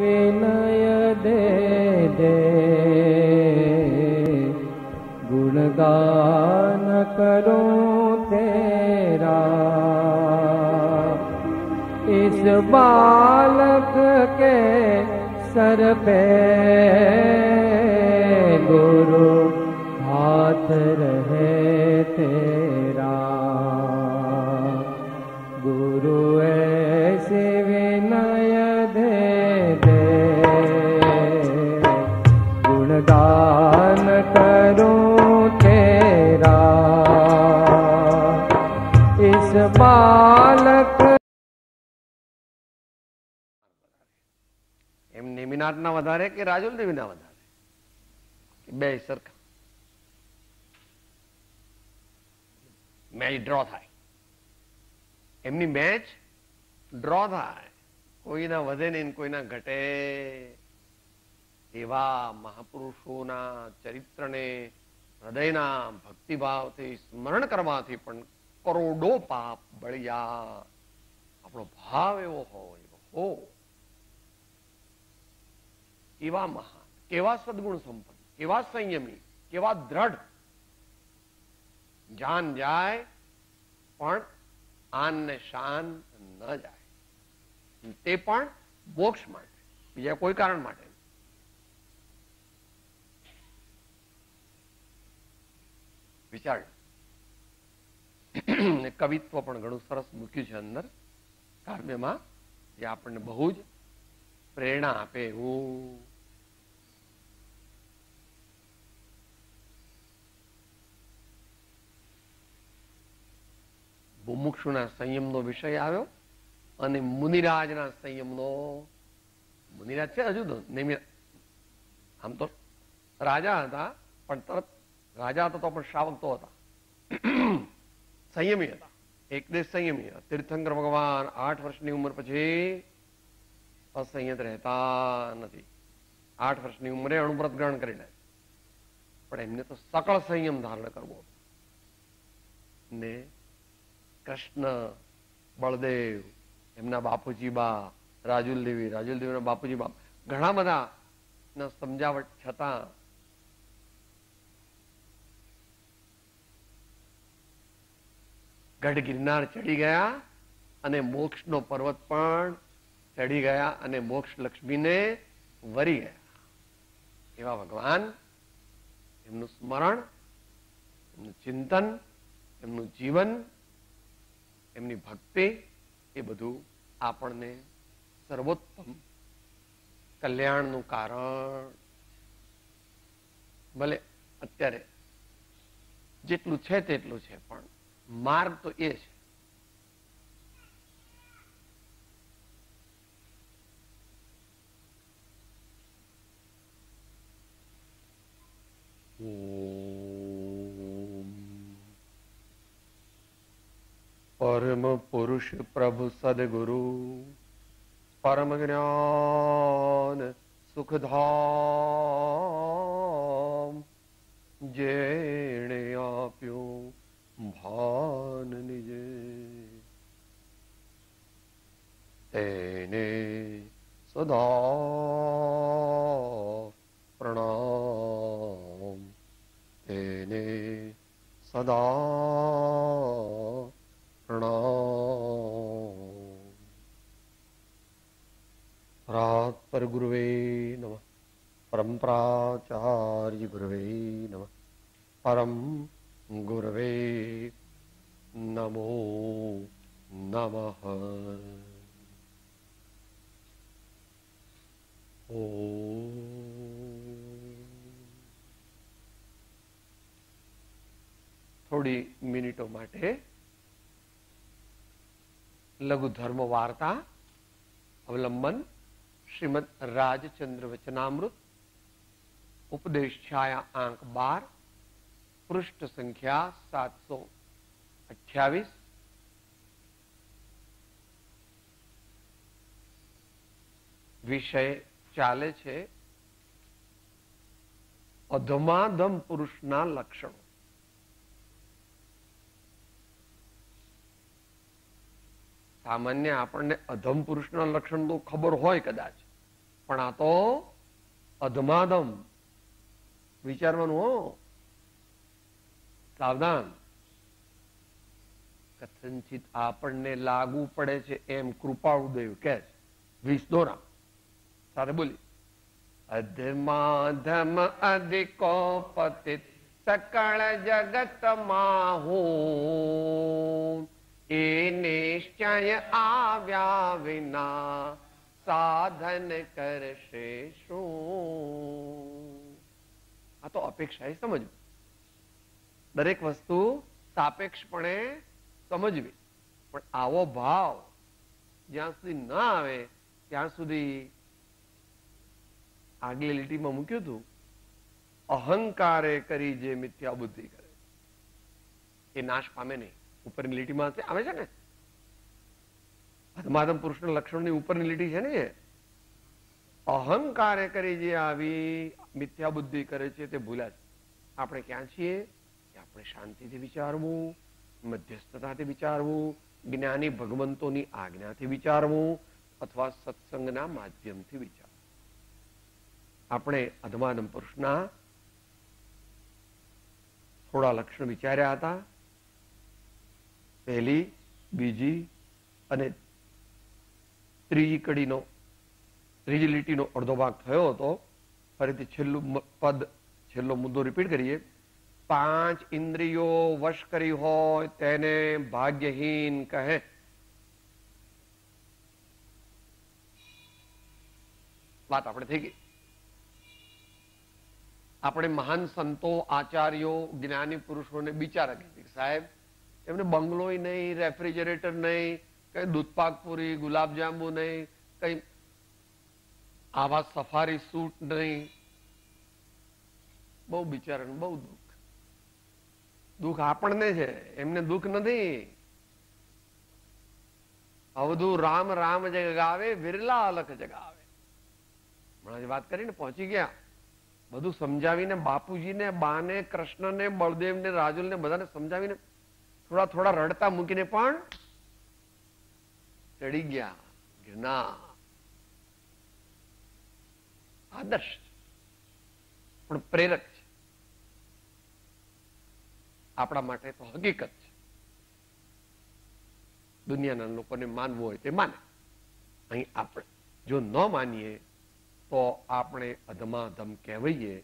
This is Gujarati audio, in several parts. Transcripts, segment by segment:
विनय दे करो तेरा इस बालक के सर पे गुरु हाथ रहे ते બાલક એમ નેમિનાથના વધારે કે રાજુલ દેવીના વધારે બે સરખા મેચ ડ્રો થાય એમની મેચ ડ્રો થાય કોઈના વધે નહીં કોઈના ઘટે એવા મહાપુરુષોના ચરિત્રને હૃદયના ભક્તિભાવથી સ્મરણ કરવાથી પણ રોડો પાપ બળિયા આપણો ભાવ એવો હોવો જો ઈવા મહા કેવા સદ્ગુણ સંપત કેવા સંયમી કેવા દ્રઢ જાન જાય પણ આન ને શાન ન જાય તે પણ બોક્ષ માં બીજા કોઈ કારણ માટે વિચાર કવિત્વ પણ ઘણું સરસ મૂક્યું છે અંદર કાવ્યમાં જે આપણને બહુ જ પ્રેરણા આપે એવું મુમુક્ષુના સંયમનો વિષય આવ્યો અને મુનિરાજના સંયમનો મુનિરાજ છે હજુ આમ તો રાજા હતા પણ તરત રાજા હતો તો પણ શ્રાવક તો હતા સંયમી હતા એક દેશ સંયમી તીર્થંકર ભગવાન આઠ વર્ષની ઉંમર પછી અસંયત રહેતા નથી આઠ વર્ષની ઉંમરે અણુવ્રત ગ્રહણ કરી લે પણ એમને તો સકળ સંયમ ધારણ કરવો ને કૃષ્ણ બળદેવ એમના બાપુજી બા રાજુલ દેવી રાજુલ દેવીના બાપુજી બાપ ઘણા બધા સમજાવટ છતાં ગઢ ગિરનાર ચડી ગયા અને મોક્ષ નો પર્વત પણ ચડી ગયા અને મોક્ષ લક્ષ્મીને વરી ગયા એવા ભગવાન એમનું સ્મરણ એમનું ચિંતન એમનું જીવન એમની ભક્તિ એ બધું આપણને સર્વોત્તમ કલ્યાણનું કારણ ભલે અત્યારે જેટલું છે તેટલું છે પણ માર્ગ તો એ છે પરમ પુરુષ પ્રભુ સદગુરુ પરમ જ્ઞાન સુખધામ જેણે આપ્યું ભાનની જે તેને સદા પ્રણામ તેને સદા પ્રણામ રાત પર ગુરુવે નમ પરંપરાચાર્ય ગુરુવે નમ પરમ गुरवे नमो नमः ओ थोड़ी मिनिटों माटे लघु धर्म वार्ता अवलंबन श्रीमद राजचंद्र वचनामृत उपदेश छाया आंक बार પૃષ્ઠ સંખ્યા સાતસો અઠ્યાવીસ વિષય ચાલે છે અધમાધમ પુરુષના લક્ષણો સામાન્ય આપણને અધમ પુરુષના લક્ષણ તો ખબર હોય કદાચ પણ આ તો અધમાધમ વિચારવાનું હો સાવધાન કથંચિત આપણને લાગુ પડે છે એમ કૃપાળુદેવ કે છે વીસ દોરા સાથે બોલી અધમાધમ અધિકો પતિત સકળ જગત માં હું એ નિશ્ચય આવ્યા વિના સાધન કરશે શું આ તો અપેક્ષા એ સમજવું દરેક વસ્તુ સાપેક્ષપણે સમજવી પણ આવો ભાવ જ્યાં સુધી ન આવે ત્યાં સુધી આગલી લીટીમાં મૂક્યું હતું અહંકારે કરી જે મિથ્યા બુદ્ધિ કરે એ નાશ પામે નહીં ઉપરની લીટીમાં આવે છે ને પદ્માતમ પુરુષના લક્ષણની ઉપરની લીટી છે ને એ અહંકારે કરી જે આવી મિથ્યા બુદ્ધિ કરે છે તે ભૂલ્યા છે આપણે ક્યાં છીએ આપણે શાંતિથી વિચારવું મધ્યસ્થતાથી વિચારવું જ્ઞાની ભગવંતોની આજ્ઞાથી વિચારવું અથવા સત્સંગના માધ્યમથી વિચારવું આપણે અધમાદમ પુરુષના થોડા લક્ષણ વિચાર્યા હતા પહેલી બીજી અને ત્રીજી કડીનો ત્રીજી લીટીનો અડધો ભાગ થયો હતો ફરીથી છેલ્લું પદ છેલ્લો મુદ્દો રિપીટ કરીએ પાંચ ઇન્દ્રિયો વશ કરી હોય તેને ભાગ્યહીન કહે વાત આપણે થઈ ગઈ આપણે મહાન સંતો આચાર્યો જ્ઞાની પુરુષોને બિચારા કીધી સાહેબ એમને બંગલો નહીં રેફ્રિજરેટર નહીં કઈ દૂધપાક પૂરી ગુલાબજાંબુ નહીં કઈ આવા સફારી સૂટ નહીં બહુ બિચારા બહુ દુઃખ દુઃખ આપણને છે એમને દુઃખ નથી અવધું રામ રામ જગાવે વિરલા અલખ જગાવે હમણાં વાત કરીને પહોંચી ગયા બધું સમજાવીને બાપુજીને બાને કૃષ્ણને બળદેવને રાજુલને બધાને સમજાવીને થોડા થોડા રડતા મૂકીને પણ ચડી ગયા ના આદર્શ પણ પ્રેરક છે આપણા માટે તો હકીકત છે દુનિયાના લોકોને માનવું હોય તે માને અહીં આપણે જો ન માનીએ તો આપણે અધમાધમ કહેવાઈએ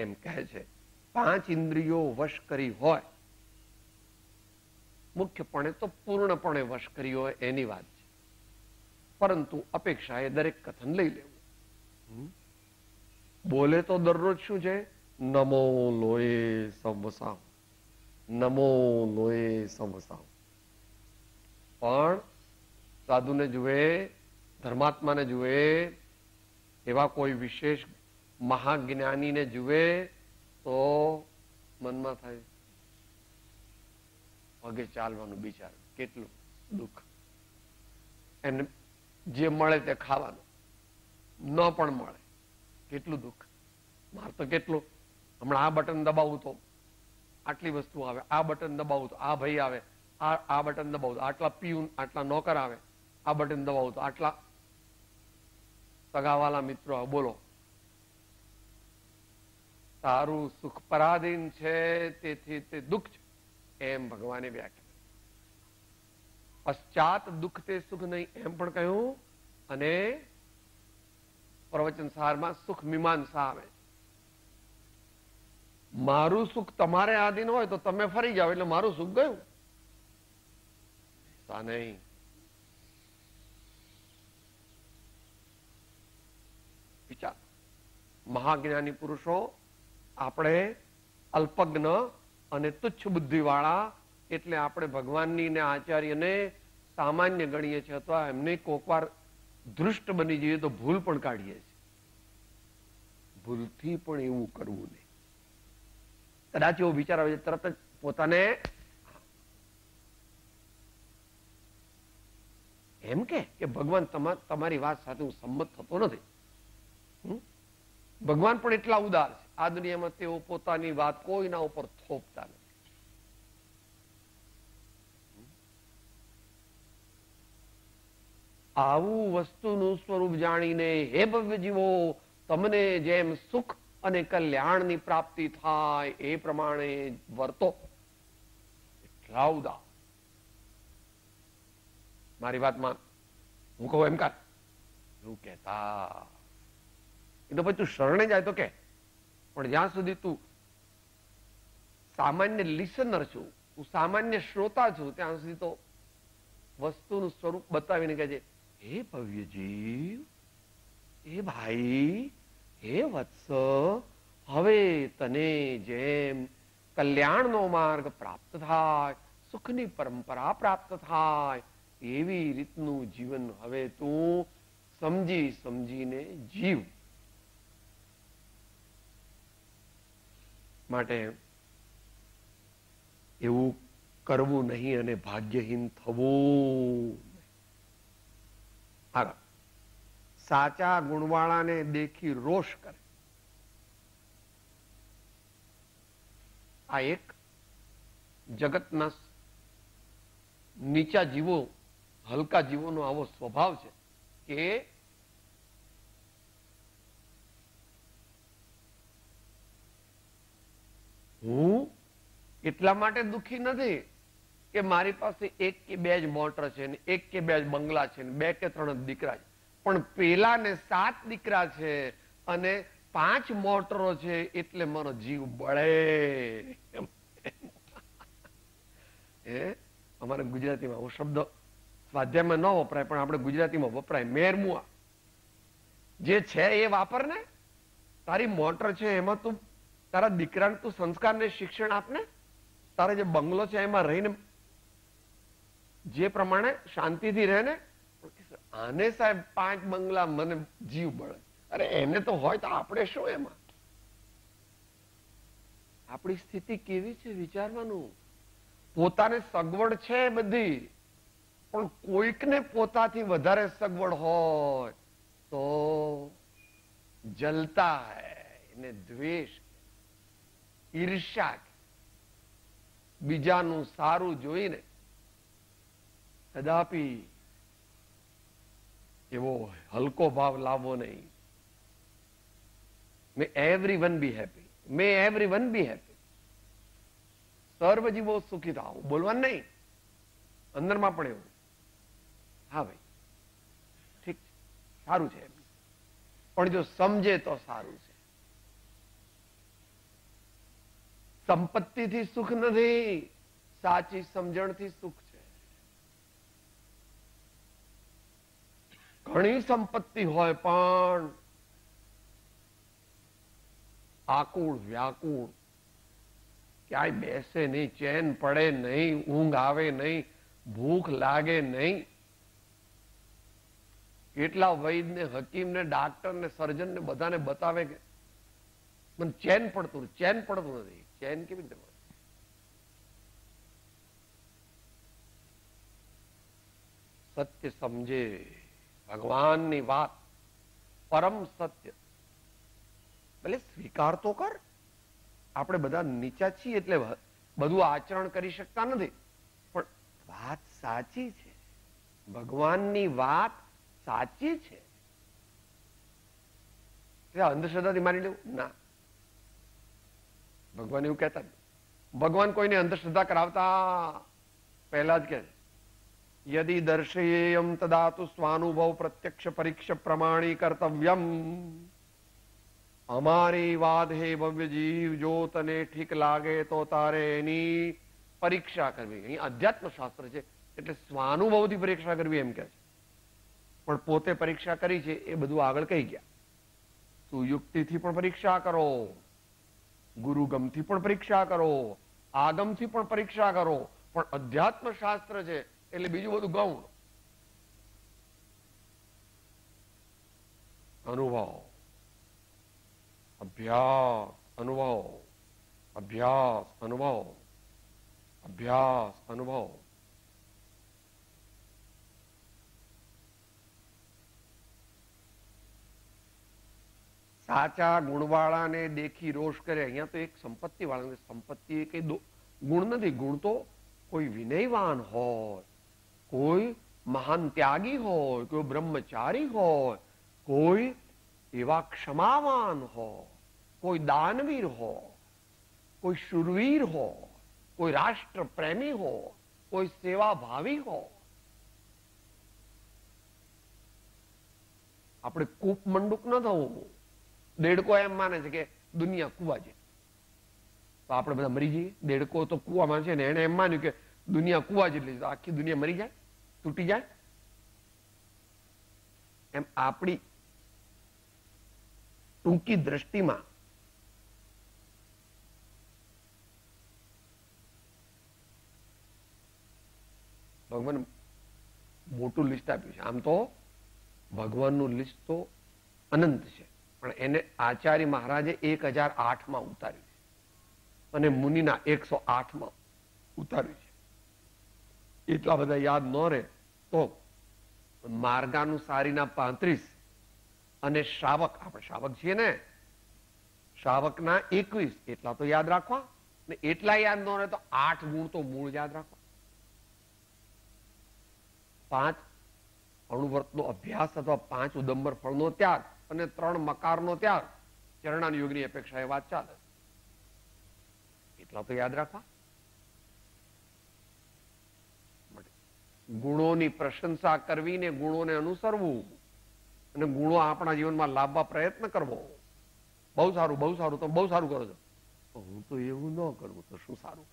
એમ કહે છે પાંચ ઇન્દ્રિયો વશ કરી હોય મુખ્યપણે તો પૂર્ણપણે વશ કરી હોય એની વાત છે પરંતુ અપેક્ષા એ દરેક કથન લઈ લેવું બોલે તો દરરોજ શું છે નમો લોએ સવસાવ નમો નોએ સમસાવ પણ સાધુને જુએ ધર્માત્માને જુએ એવા કોઈ વિશેષ મહાજ્ઞાનીને જુએ તો મનમાં થાય પગે ચાલવાનું બિચાર કેટલું દુઃખ એને જે મળે તે ખાવાનું ન પણ મળે કેટલું દુઃખ માર તો કેટલું હમણાં આ બટન દબાવું તો આટલી વસ્તુ આવે આ બટન દબાવું તો આ ભાઈ આવે આ બટન દબાવું તો આટલા પીઉન આટલા નોકર આવે આ બટન દબાવું તો આટલા સગાવાલા મિત્રો બોલો તારું સુખ પરાધીન છે તેથી તે દુઃખ છે એમ ભગવાને વ્યાખ્યા પશ્ચાત દુઃખ તે સુખ નહીં એમ પણ કહ્યું અને પ્રવચન સારમાં સુખ મીમાંસા આવે મારું સુખ તમારે આધીન હોય તો તમે ફરી જાઓ એટલે મારું સુખ ગયું તા નહીં વિચાર મહાજ્ઞાની પુરુષો આપણે અલ્પજ્ઞ અને તુચ્છ બુદ્ધિ વાળા એટલે આપણે ભગવાનની ને આચાર્યને સામાન્ય ગણીએ છીએ અથવા એમને વાર દૃષ્ટ બની જઈએ તો ભૂલ પણ કાઢીએ છીએ ભૂલથી પણ એવું કરવું નહીં કદાચ એવો વિચાર આવે તરત જ પોતાને એમ કે ભગવાન તમારી વાત સાથે હું સંમત થતો નથી ભગવાન પણ એટલા ઉદાર છે આ દુનિયામાં તેઓ પોતાની વાત કોઈના ઉપર થોપતા નથી આવું વસ્તુનું સ્વરૂપ જાણીને હે ભવ્ય જીવો તમને જેમ સુખ અને કલ્યાણની પ્રાપ્તિ થાય એ પ્રમાણે વર્તો ઉદા મારી વાતમાં હું કહું એમ કાર એવું કહેતા એ તો પછી તું શરણે જાય તો કે પણ જ્યાં સુધી તું સામાન્ય લિસનર છું હું સામાન્ય શ્રોતા છું ત્યાં સુધી તો વસ્તુનું સ્વરૂપ બતાવીને કહે છે હે ભવ્યજી જીવ હે ભાઈ હે વત્સ હવે તને જેમ કલ્યાણનો માર્ગ પ્રાપ્ત થાય સુખની પરંપરા પ્રાપ્ત થાય એવી રીતનું જીવન હવે તું સમજી સમજીને જીવ માટે એવું કરવું નહીં અને ભાગ્યહીન થવું આગળ સાચા ગુણવાળાને દેખી રોષ કરે આ એક જગતના નીચા જીવો હલકા જીવોનો આવો સ્વભાવ છે કે હું એટલા માટે દુઃખી નથી કે મારી પાસે એક કે બે જ મોટર છે ને એક કે બે જ બંગલા છે ને બે કે ત્રણ જ દીકરા છે પણ પેલાને સાત દીકરા છે અને પાંચ મોટરો છે એટલે મારો જીવ બળે અમારે ગુજરાતીમાં આવો શબ્દ સ્વાધ્યાયમાં ન વપરાય પણ આપણે ગુજરાતીમાં વપરાય મેરમુઆ જે છે એ વાપર ને તારી મોટર છે એમાં તું તારા દીકરાને તું સંસ્કારને શિક્ષણ આપને તારા જે બંગલો છે એમાં રહીને જે પ્રમાણે શાંતિથી રહે ને આને સાહેબ પાંચ બંગલા મને જીવ બળે અરે એને તો હોય તો આપણે શું એમાં આપણી સ્થિતિ કેવી છે વિચારવાનું પોતાને સગવડ છે બધી પણ કોઈકને પોતાથી વધારે સગવડ હોય તો જલતા એને દ્વેષ ઈર્ષા બીજાનું સારું જોઈને કદાપી એવો હલકો ભાવ લાવવો નહીં may everyone be happy may everyone be happy સર્વજીવો સુખી થાવ બોલવાનું નહીં અંદરમાં પણ એવું હા ભાઈ ઠીક સારું છે પણ જો સમજે તો સારું છે સંપત્તિથી સુખ નથી સાચી સમજણથી સુખ ઘણી સંપત્તિ હોય પણ આકુળ વ્યાકુળ ક્યાંય બેસે નહીં ચેન પડે નહીં ઊંઘ આવે નહીં ભૂખ લાગે નહીં કેટલા વૈદને હકીમને ડાક્ટરને સર્જનને બધાને બતાવે કે મને ચેન પડતું ચેન પડતું નથી ચેન કેવી રીતે સત્ય સમજે ભગવાનની વાત પરમ સત્ય એટલે સ્વીકાર તો કર આપણે બધા નીચા છીએ એટલે બધું આચરણ કરી શકતા નથી પણ વાત સાચી છે ભગવાનની વાત સાચી છે અંધશ્રદ્ધાથી માની લેવું ના ભગવાન એવું કહેતા ભગવાન કોઈને અંધશ્રદ્ધા કરાવતા પહેલા જ કહે છે યદિ દર્શયેયમ તદાતુ સ્વાનુભવ પ્રત્યક્ષ પરીક્ષ પ્રમાણી કર્તવ્યમ અમારી વાત હે ભવ્ય જીવ જો તને ઠીક લાગે તો તારે એની પરીક્ષા કરવી અહીં અધ્યાત્મ શાસ્ત્ર છે એટલે સ્વાનુભવથી પરીક્ષા કરવી એમ કે છે પણ પોતે પરીક્ષા કરી છે એ બધું આગળ કહી ગયા તું યુક્તિ થી પણ પરીક્ષા કરો ગુરુગમ થી પણ પરીક્ષા કરો આગમ થી પણ પરીક્ષા કરો પણ અધ્યાત્મ શાસ્ત્ર છે એટલે બીજું બધું ગૌણ અનુભવ અભ્યાસ અનુભવ અભ્યાસ અનુભવ અભ્યાસ અનુભવ સાચા ગુણવાળાને દેખી રોષ કરે અહીંયા તો એક સંપત્તિ વાળાને સંપત્તિ એ કઈ ગુણ નથી ગુણ તો કોઈ વિનયવાન હોય કોઈ મહાન ત્યાગી હોય કોઈ બ્રહ્મચારી હોય કોઈ એવા ક્ષમાવાન હો કોઈ દાનવીર હો કોઈ શુરવીર હો કોઈ રાષ્ટ્ર પ્રેમી હો કોઈ સેવાભાવી હો આપણે કૂપ મંડુક ન થવું દેડકો એમ માને છે કે દુનિયા કુવા છે તો આપણે બધા મરી જઈએ દેડકો તો કુવામાં છે ને એને એમ માન્યું કે દુનિયા કુવા જેટલી આખી દુનિયા મરી જાય તૂટી જાય એમ આપણી ટૂંકી દ્રષ્ટિમાં ભગવાન મોટું લિસ્ટ આપ્યું છે આમ તો ભગવાનનું લિસ્ટ તો અનંત છે પણ એને આચાર્ય મહારાજે એક હજાર આઠમાં ઉતાર્યું છે અને મુનિના એકસો આઠમાં ઉતાર્યું છે એટલા બધા યાદ ન રહે તો માર્ગાનુસારીના પાંત્રીસ અને શાવક આપણે શાવક છીએ ને શાવકના એકવીસ એટલા તો યાદ રાખવા ને એટલા યાદ ન તો આઠ ગુણ તો મૂળ યાદ રાખવા પાંચ અણુવ્રતનો અભ્યાસ અથવા પાંચ ઉદંબર ફળનો ત્યાગ અને ત્રણ મકાર મકારનો ત્યાગ ચરણાન યોગની અપેક્ષા એ વાત ચાલે એટલા તો યાદ રાખવા ગુણોની પ્રશંસા કરવી ને ગુણોને અનુસરવું અને ગુણો આપણા જીવનમાં લાવવા પ્રયત્ન કરવો બહુ સારું બહુ સારું તમે બહુ સારું કરો છો હું તો એવું ન કરવું તો શું સારું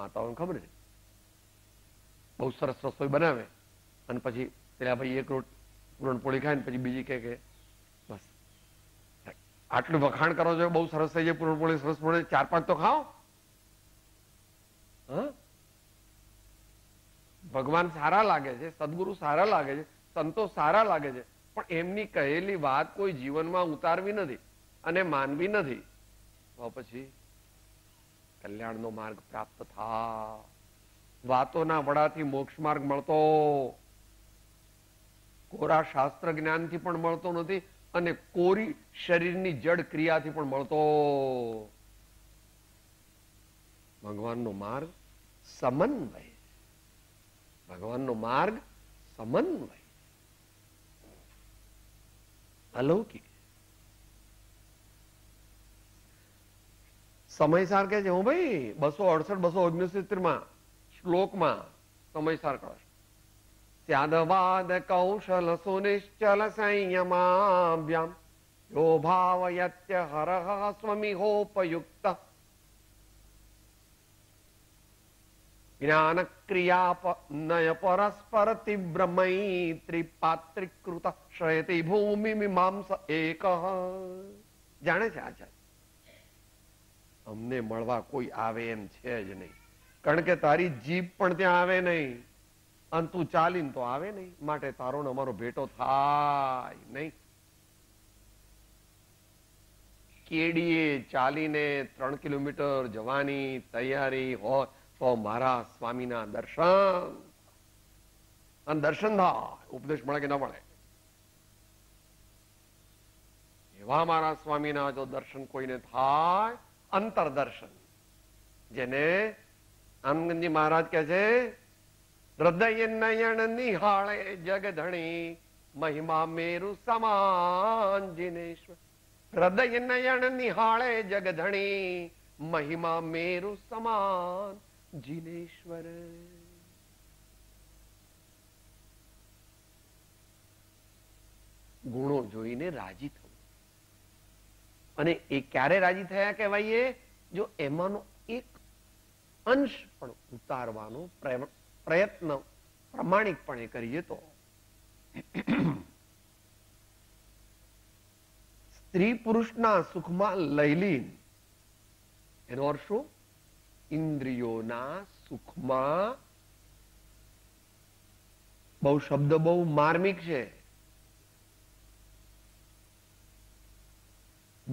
માતાઓને ખબર છે બહુ સરસ રસોઈ બનાવે અને પછી પેલા ભાઈ એક રોટ પૂરણપોળી ખાય ને પછી બીજી કહે કે બસ આટલું વખાણ કરો છો બહુ સરસ થઈ જાય પૂરણપોળી સરસ પડે ચાર પાંચ તો ખાઓ ભગવાન સારા લાગે છે સદગુરુ સારા લાગે છે સંતો સારા લાગે છે પણ એમની કહેલી વાત કોઈ જીવનમાં ઉતારવી નથી અને માનવી નથી તો પછી કલ્યાણનો માર્ગ પ્રાપ્ત થા વાતોના વડાથી મોક્ષ માર્ગ મળતો કોરા શાસ્ત્ર જ્ઞાનથી પણ મળતો નથી અને કોરી શરીરની જડ ક્રિયાથી પણ મળતો ભગવાનનો માર્ગ સમન્વય ભગવાનનો માર્ગ સમન્વય અલૌકિક સમયસાર કે છે હું ભાઈ બસો અડસઠ બસો ઓગણસિત્તેર માં શ્લોકમાં સમયસાર કહો ત્યાદવાદ કૌશલ સુનિશ્ચલ સંયમાભ્યામ યો ભાવયત્ય હરહ હોપયુક્ત જ્ઞાનક્રિયાપનય પરસ્પરતિ બ્રહ્મૈ ત્રિપાત્રિકૃત શ્રયતિ ભૂમિ મીમાંસ એક જાણે છે આચાર્ય અમને મળવા કોઈ આવે એમ છે જ નહીં કારણ કે તારી જીભ પણ ત્યાં આવે નહીં અને તું ચાલીને તો આવે નહીં માટે તારો ને અમારો ભેટો થાય નહીં કેડીએ ચાલીને ત્રણ કિલોમીટર જવાની તૈયારી હોય તો મારા સ્વામીના દર્શન અને દર્શન થાય ઉપદેશ મળે કે ન મળે એવા મારા સ્વામીના જો દર્શન કોઈને થાય અંતર દર્શન જેને આનંદજી મહારાજ કહે છે હૃદય નયણ નિહાળે જગધણી મહિમા મેરું સમાન જિનેશ્વર હૃદય નયણ નિહાળે જગધણી મહિમા મેરું સમાન જીનેશ્વર ગુણો જોઈને રાજી થવું અને એ ક્યારે રાજી થયા કહેવાય જો એમાંનો એક અંશ પણ ઉતારવાનો પ્રયત્ન પ્રમાણિકપણે કરીએ તો સ્ત્રી પુરુષના સુખમાં લઈ લઈલી એનો અર્થ શું ઇન્દ્રિયોના સુખમાં બહુ શબ્દ બહુ માર્મિક છે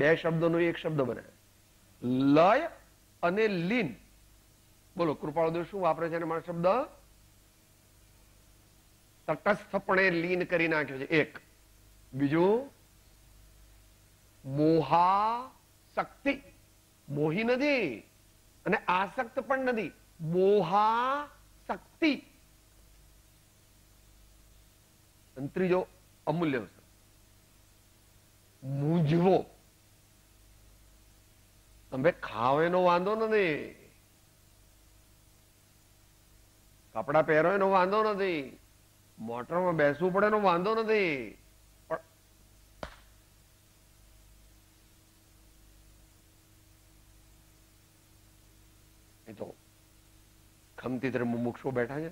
બે શબ્દોનો એક શબ્દ બને લય અને લીન બોલો કૃપાળુદેવ શું વાપરે છે મારો શબ્દ તટસ્થપણે લીન કરી નાખ્યો છે એક બીજું મોહા શક્તિ મોહી નથી અને આસક્ત પણ નથી મોહા શક્તિ ત્રીજો અમૂલ્ય મૂંઝવો તમે ખાવ એનો વાંધો નથી કપડા પહેરો એનો વાંધો નથી મોટરમાં બેસવું પડે એનો વાંધો નથી ખમતી મુમુક્ષો બેઠા છે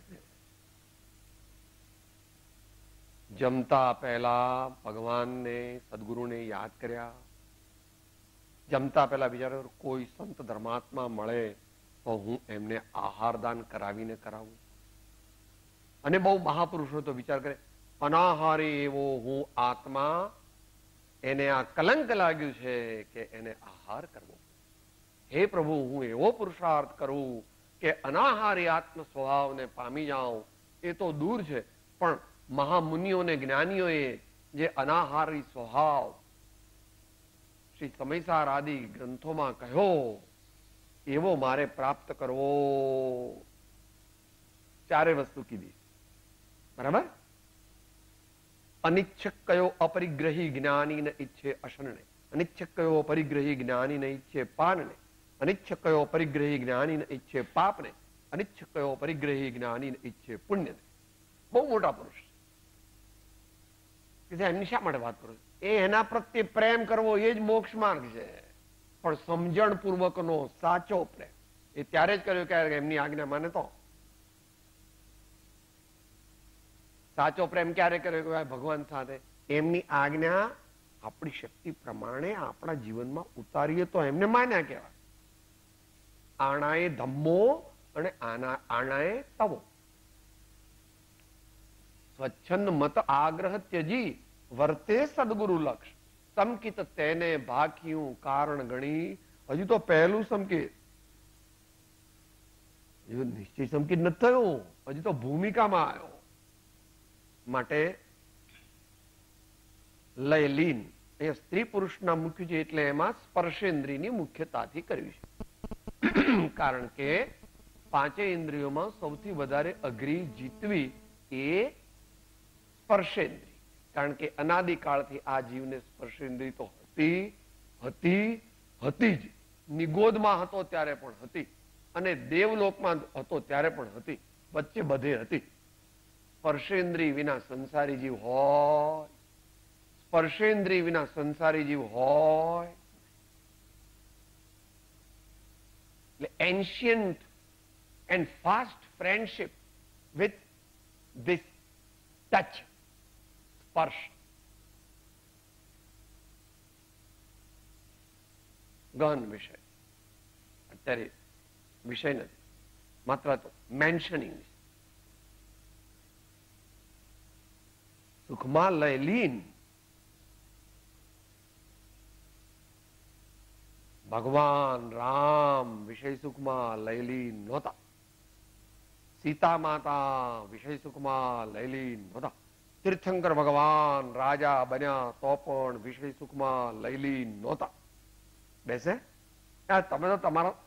જમતા પહેલા ભગવાનને સદગુરુને યાદ કર્યા જમતા પહેલા બિચારો કોઈ સંત ધર્માત્મા મળે તો હું એમને આહારદાન કરાવીને કરાવું અને બહુ મહાપુરુષો તો વિચાર કરે અનાહારી એવો હું આત્મા એને આ કલંક લાગ્યું છે કે એને આહાર કરવો હે પ્રભુ હું એવો પુરુષાર્થ કરું કે અનાહારી આત્મ સ્વભાવને પામી જાઓ એ તો દૂર છે પણ મહામુનિઓને જ્ઞાનીઓએ જે અનાહારી સ્વભાવ શ્રી સમયસાર આદિ ગ્રંથોમાં કહ્યો એવો મારે પ્રાપ્ત કરવો ચારે વસ્તુ કીધી બરાબર અનિચ્છક કયો અપરિગ્રહી જ્ઞાની ને ઈચ્છે અશનને અનિચ્છક કયો અપરિગ્રહી જ્ઞાની ને ઈચ્છે પાનને અનિચ્છ કયો પરિગ્રહી જ્ઞાની ઈચ્છે પાપને અનિચ્છ કયો પરિગ્રહી જ્ઞાની ઈચ્છે પુણ્યને બહુ મોટા પુરુષ એમની શા માટે વાત કરું એ એના પ્રત્યે પ્રેમ કરવો એ જ મોક્ષ માર્ગ છે પણ સમજણ પૂર્વકનો સાચો પ્રેમ એ ત્યારે જ કર્યો કે એમની આજ્ઞા માને તો સાચો પ્રેમ ક્યારે કર્યો કે ભગવાન સાથે એમની આજ્ઞા આપણી શક્તિ પ્રમાણે આપણા જીવનમાં ઉતારીએ તો એમને માન્યા કહેવાય આણાએ ધમ્મો અને આણાએ તવો સ્વચ્છંદ મત આગ્રહ ત્યજી વર્તે સદગુરુ લક્ષ સમકિત તેને ભાખ્યું કારણ ગણી હજુ તો પહેલું સંકેત નિશ્ચય સંકેત નથી થયો હજી તો ભૂમિકામાં આવ્યો માટે લયલીન એ સ્ત્રી પુરુષના મુખ્ય છે એટલે એમાં સ્પર્શેન્દ્રીની મુખ્યતાથી કરવી છે કારણ કે પાંચે ઇન્દ્રિયોમાં સૌથી વધારે અઘરી જીતવી એ સ્પર્શેન્દ્રિય કારણ કે અનાદિકાળથી આ જીવને સ્પર્શેન્દ્રિય તો હતી હતી હતી જ નિગોદમાં હતો ત્યારે પણ હતી અને દેવલોકમાં હતો ત્યારે પણ હતી વચ્ચે બધે હતી સ્પર્શેન્દ્રિય વિના સંસારી જીવ હોય સ્પર્શેન્દ્રિય વિના સંસારી જીવ હોય ancient and fast friendship with this touch, sparsh. ગહન વિષય અત્યારે વિષય નથી માત્ર તો મેન્શનિંગ સુખમાં લય લીન ભગવાન રામ વિષય સુખમાં લઈલી નહોતા સીતા માતા વિષય સુખમાં લઈલી નહોતા તીર્થંકર ભગવાન રાજા બન્યા તો પણ વિષય સુખમાં લઈલી નહોતા બેસે તમે તો તમારા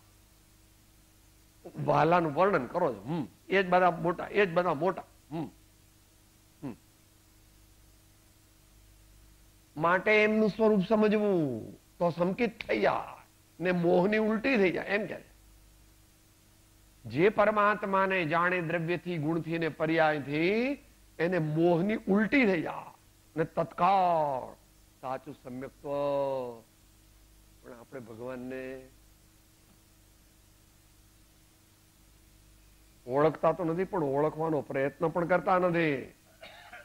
વાલાનું વર્ણન કરો છો હમ એ જ બધા મોટા એ જ બધા મોટા હમ માટે એમનું સ્વરૂપ સમજવું તો સંકિત થઈ ગયા ને મોહની ઉલટી થઈ જાય એમ કે જે પરમાત્માને જાણે દ્રવ્યથી ગુણથી ને પર્યાયથી એને મોહની ઉલટી થઈ જાય ને તત્કાળ સાચું સમ્યક્ત્વ પણ આપણે ભગવાનને ઓળખતા તો નથી પણ ઓળખવાનો પ્રયત્ન પણ કરતા નથી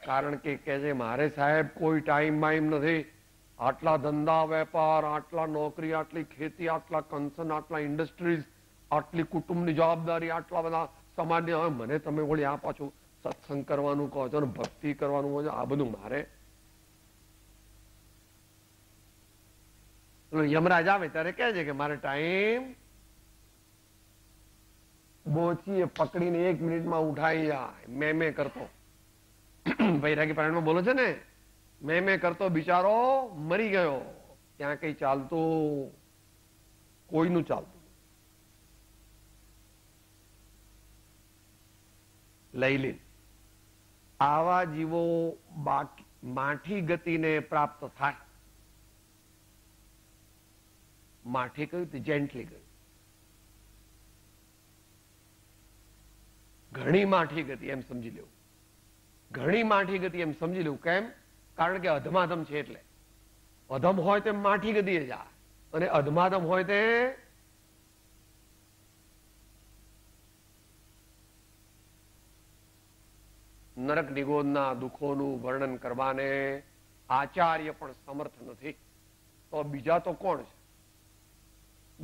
કારણ કે કે છે મારે સાહેબ કોઈ ટાઈમ બાઈમ નથી આટલા ધંધા વેપાર આટલા નોકરી આટલી ખેતી આટલા કન્સર્ન આટલા ઇન્ડસ્ટ્રીઝ આટલી કુટુંબની જવાબદારી આટલા બધા સામાન્ય મને તમે વળી આ પાછું સત્સંગ કરવાનું કહો છો ભક્તિ કરવાનું કહો છો આ બધું મારે યમરાજ આવે ત્યારે કહે છે કે મારે ટાઈમ બોચીએ પકડીને એક મિનિટમાં ઉઠાઈ જાય મેં મેં કરતો વૈરાગી પારાયણમાં બોલો છે ને મેં મેં કરતો બિચારો મરી ગયો ત્યાં કઈ ચાલતું કોઈનું ચાલતું લઈ લે આવા જીવો માઠી ગતિને પ્રાપ્ત થાય માઠી કહ્યું જેન્ટલી કહ્યું ઘણી માઠી ગતિ એમ સમજી લેવું ઘણી માઠી ગતિ એમ સમજી લેવું કેમ કારણ કે અધમાધમ છે એટલે અધમ હોય તે માઠી ગદીએ જા અને અધમાધમ હોય તે નરક નિગોદના દુઃખોનું વર્ણન કરવાને આચાર્ય પણ સમર્થ નથી તો બીજા તો કોણ છે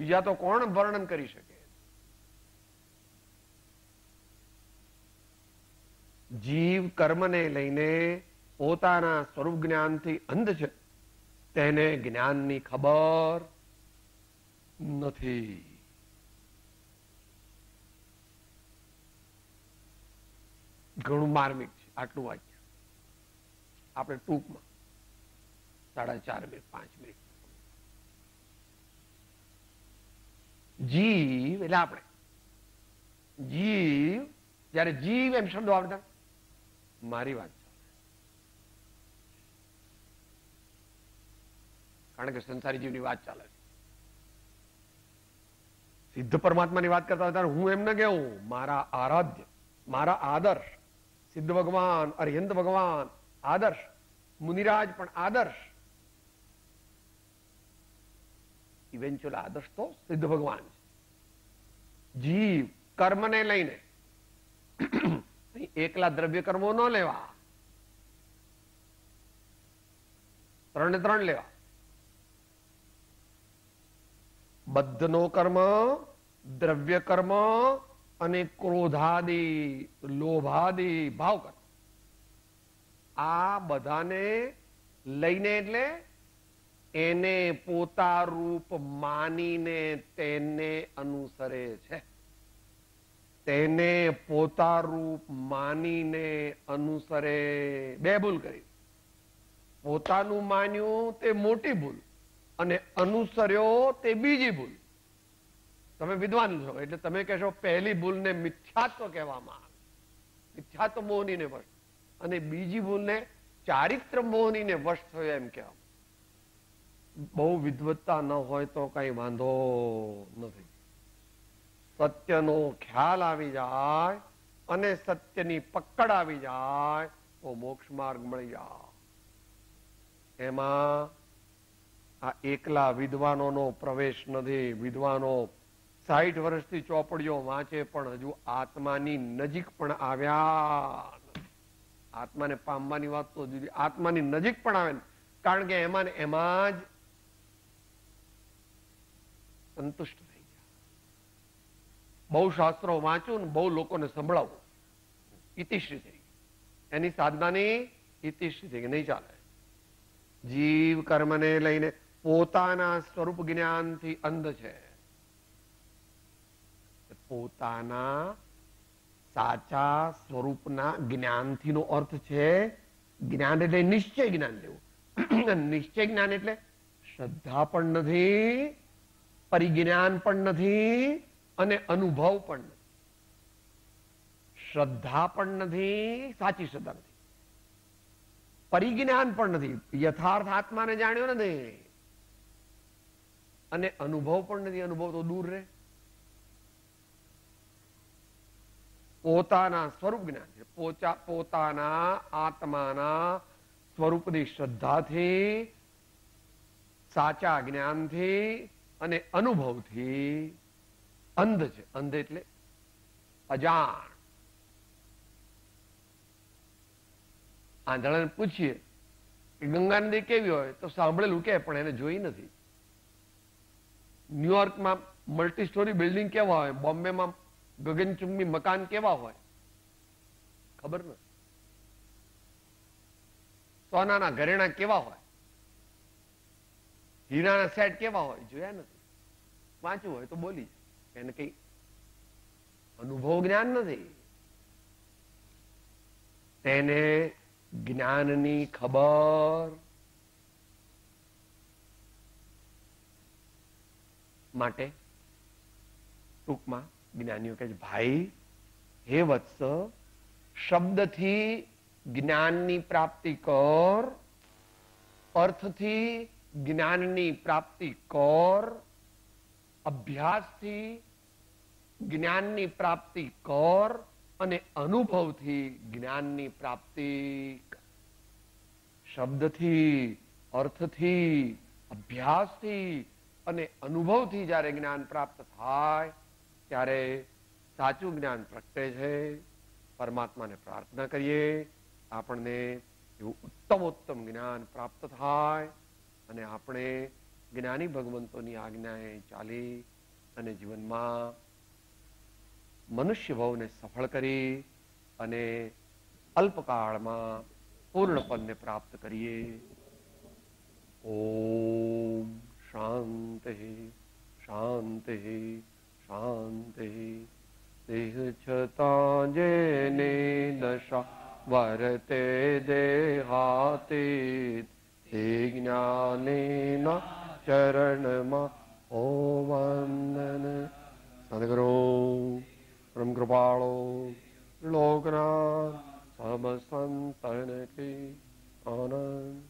બીજા તો કોણ વર્ણન કરી શકે જીવ કર્મને લઈને પોતાના સ્વરૂપ જ્ઞાનથી અંધ છે તેને જ્ઞાનની ખબર નથી ઘણું માર્મિક છે આટલું વાક્ય આપણે ટૂંકમાં સાડા ચાર મિનિટ પાંચ મિનિટ જીવ એટલે આપણે જીવ જ્યારે જીવ એમ શબ્દો આવડતા મારી વાત કારણ કે સંસારી જીવની વાત ચાલે છે સિદ્ધ પરમાત્માની વાત કરતા ત્યારે હું એમ ન મારા આરાધ્ય મારા આદર્શ સિદ્ધ ભગવાન અરિહંત ભગવાન આદર્શ મુનિરાજ પણ આદર્શ ઇવેન્ચ્યુઅલ આદર્શ તો સિદ્ધ ભગવાન છે જીવ કર્મને લઈને એકલા દ્રવ્ય કર્મો ન લેવા ત્રણે ત્રણ લેવા બધનો કર્મ દ્રવ્ય કર્મ અને ક્રોધાદી લોભાદી ભાવ કર્મ આ બધાને લઈને એટલે એને પોતા રૂપ માનીને તેને અનુસરે છે તેને પોતા રૂપ માનીને અનુસરે બે ભૂલ કરી પોતાનું માન્યું તે મોટી ભૂલ અને અનુસર્યો તે બીજી ભૂલ તમે વિદ્વાન છો એટલે તમે કહેશો પહેલી ભૂલને મિથ્યાત્વ કહેવામાં આવે મિથ્યાત્વ મોહનીને વશ અને બીજી ભૂલને ચારિત્ર મોહનીને વશ થયો એમ કહેવામાં બહુ વિદવત્તા ન હોય તો કઈ વાંધો નથી સત્યનો ખ્યાલ આવી જાય અને સત્યની પકડ આવી જાય તો મોક્ષ માર્ગ મળી જાય એમાં આ એકલા વિદ્વાનોનો પ્રવેશ નથી વિદ્વાનો સાહીઠ વર્ષથી ચોપડીઓ વાંચે પણ હજુ આત્માની નજીક પણ આવ્યા આત્માને પામવાની વાત તો જુદી આત્માની નજીક પણ આવે કારણ કે એમાં એમાં જ સંતુષ્ટ થઈ ગયા બહુ શાસ્ત્રો વાંચું બહુ લોકોને સંભળાવું ઇતિશ્રી થઈ એની સાધનાની ઇતિશ્રી થઈ નહીં ચાલે જીવ કર્મને લઈને પોતાના સ્વરૂપ જ્ઞાનથી અંધ છે પોતાના સાચા સ્વરૂપના જ્ઞાનથી નો અર્થ છે જ્ઞાન એટલે નિશ્ચય જ્ઞાન લેવું નિશ્ચય જ્ઞાન એટલે શ્રદ્ધા પણ નથી પરિજ્ઞાન પણ નથી અને અનુભવ પણ નથી શ્રદ્ધા પણ નથી સાચી શ્રદ્ધા નથી પરિજ્ઞાન પણ નથી યથાર્થ આત્માને જાણ્યો નથી અને અનુભવ પણ નથી અનુભવ તો દૂર રહે પોતાના સ્વરૂપ જ્ઞાન છે પોતાના આત્માના સ્વરૂપની શ્રદ્ધાથી સાચા જ્ઞાનથી અને અનુભવથી અંધ છે અંધ એટલે અજાણ આંધળાને પૂછીએ કે ગંગા નદી કેવી હોય તો સાંભળેલું કે પણ એને જોઈ નથી ન્યુયોર્કમાં મલ્ટી સ્ટોરી બિલ્ડિંગ કેવા હોય બોમ્બેમાં ગગનચુંબી મકાન કેવા હોય ખબર ને સોનાના ઘરેણા કેવા હોય હીરાના સેટ કેવા હોય જોયા નથી વાંચવું હોય તો બોલી એને કઈ અનુભવ જ્ઞાન નથી તેને જ્ઞાનની ખબર માટે ટૂંકમાં જ્ઞાનીઓ કહે ભાઈ હે વત્સ શબ્દથી જ્ઞાનની પ્રાપ્તિ કર અર્થથી જ્ઞાનની પ્રાપ્તિ કર અભ્યાસથી જ્ઞાનની પ્રાપ્તિ કર અને અનુભવથી જ્ઞાનની પ્રાપ્તિ શબ્દથી અર્થથી અભ્યાસથી અને અનુભવથી જ્યારે જ્ઞાન પ્રાપ્ત થાય ત્યારે સાચું જ્ઞાન પ્રગટે છે પરમાત્માને પ્રાર્થના કરીએ આપણને એવું ઉત્તમોત્તમ જ્ઞાન પ્રાપ્ત થાય અને આપણે જ્ઞાની ભગવંતોની આજ્ઞાએ ચાલી અને જીવનમાં મનુષ્ય ભાવને સફળ કરી અને અલ્પકાળમાં પૂર્ણપદને પ્રાપ્ત કરીએ ઓમ શાંતિ શાંતિ શાંતિ દેહ છતાં જેને દશા વર્તે દેહાતી તે જ્ઞાનીના ચરણમાં ઓ વંદન સદગુરુ પરમ કૃપાળો લોકનાથ સમસંતન કી આનંદ